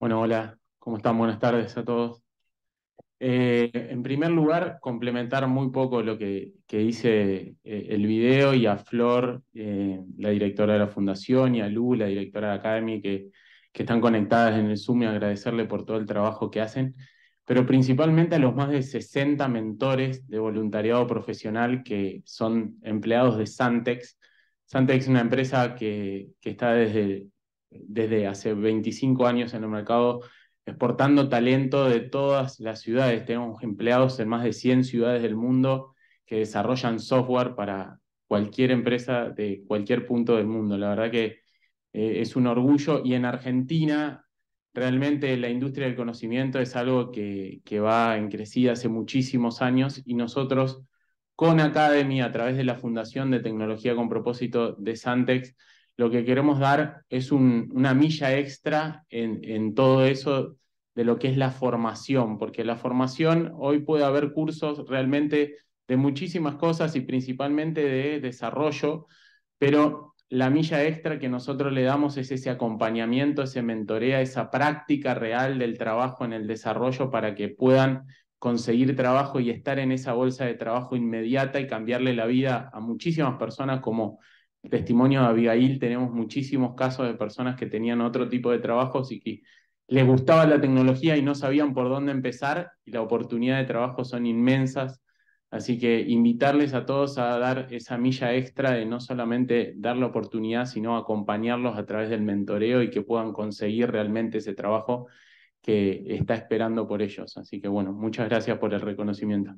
Bueno, hola, ¿cómo están? Buenas tardes a todos. Eh, en primer lugar, complementar muy poco lo que, que hice eh, el video y a Flor, eh, la directora de la fundación, y a Lu, la directora de Academy, que, que están conectadas en el Zoom y agradecerle por todo el trabajo que hacen, pero principalmente a los más de 60 mentores de voluntariado profesional que son empleados de Santex. Santex es una empresa que, que está desde desde hace 25 años en el mercado exportando talento de todas las ciudades. Tenemos empleados en más de 100 ciudades del mundo que desarrollan software para cualquier empresa de cualquier punto del mundo. La verdad que eh, es un orgullo y en Argentina realmente la industria del conocimiento es algo que, que va en crecida hace muchísimos años y nosotros con Academy a través de la Fundación de Tecnología con Propósito de Santex lo que queremos dar es una milla extra en, todo eso de lo que es la formación, porque la formación hoy puede haber cursos realmente de muchísimas cosas y principalmente de desarrollo, pero la milla extra que nosotros le damos es ese acompañamiento, ese mentorea, esa práctica real del trabajo en el desarrollo para que puedan conseguir trabajo y estar en esa bolsa de trabajo inmediata y cambiarle la vida a muchísimas personas como testimonio de Abigail tenemos muchísimos casos de personas que tenían otro tipo de trabajos y que les gustaba la tecnología y no sabían por dónde empezar y la oportunidad de trabajo son inmensas. Así que invitarles a todos a dar esa milla extra de no solamente dar la oportunidad, sino acompañarlos a través del mentoreo y que puedan conseguir realmente ese trabajo que está esperando por ellos. Así que bueno, muchas gracias por el reconocimiento.